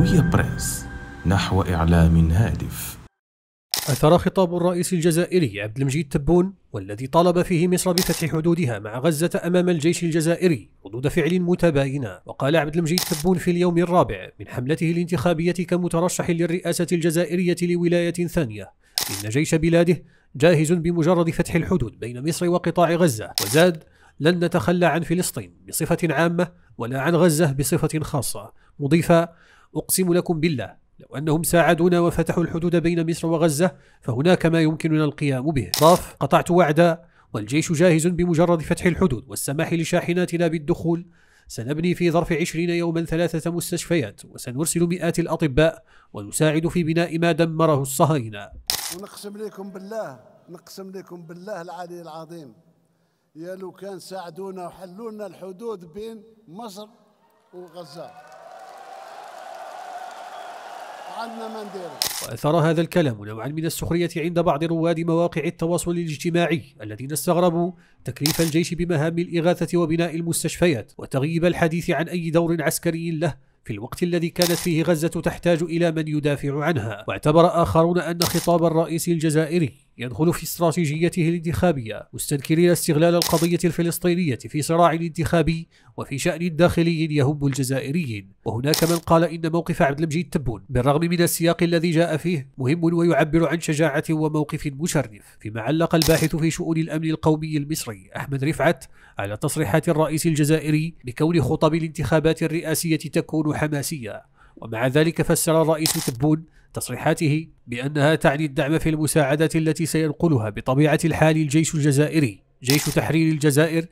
الهوية بريس نحو إعلام هادف أثر خطاب الرئيس الجزائري عبد المجيد تبون والذي طالب فيه مصر بفتح حدودها مع غزة أمام الجيش الجزائري ردود فعل متباينة وقال عبد المجيد تبون في اليوم الرابع من حملته الانتخابية كمترشح للرئاسة الجزائرية لولاية ثانية إن جيش بلاده جاهز بمجرد فتح الحدود بين مصر وقطاع غزة وزاد لن نتخلى عن فلسطين بصفة عامة ولا عن غزة بصفة خاصة مضيفا أقسم لكم بالله لو أنهم ساعدونا وفتحوا الحدود بين مصر وغزة فهناك ما يمكننا القيام به طاف قطعت وعدا والجيش جاهز بمجرد فتح الحدود والسماح لشاحناتنا بالدخول سنبني في ظرف عشرين يوما ثلاثة مستشفيات وسنرسل مئات الأطباء ونساعد في بناء ما دمره الصهاينة ونقسم لكم بالله نقسم لكم بالله العلي العظيم يا لو كان ساعدونا وحلوا لنا الحدود بين مصر وغزة وأثر وأثار هذا الكلام نوعا من السخرية عند بعض رواد مواقع التواصل الاجتماعي الذين استغربوا تكليف الجيش بمهام الإغاثة وبناء المستشفيات وتغييب الحديث عن أي دور عسكري له في الوقت الذي كانت فيه غزة تحتاج إلى من يدافع عنها واعتبر آخرون أن خطاب الرئيس الجزائري يدخل في استراتيجيته الانتخابية مستنكرين استغلال القضية الفلسطينية في صراع الانتخابي وفي شأن داخلي يهم الجزائريين وهناك من قال إن موقف عبد المجيد تبون بالرغم من السياق الذي جاء فيه مهم ويعبر عن شجاعة وموقف مشرف فيما علق الباحث في شؤون الأمن القومي المصري أحمد رفعت على تصريحات الرئيس الجزائري بكون خطب الانتخابات الرئاسية تكون حماسية ومع ذلك فسر الرئيس تبون تصريحاته بأنها تعني الدعم في المساعدات التي سينقلها بطبيعة الحال الجيش الجزائري جيش تحرير الجزائر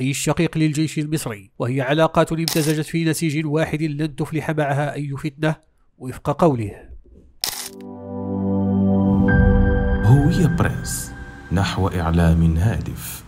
أي الشقيق للجيش المصري وهي علاقات امتزجت في نسيج واحد لن تفلح معها أي فتنة وفق قوله هوية برنس نحو إعلام هادف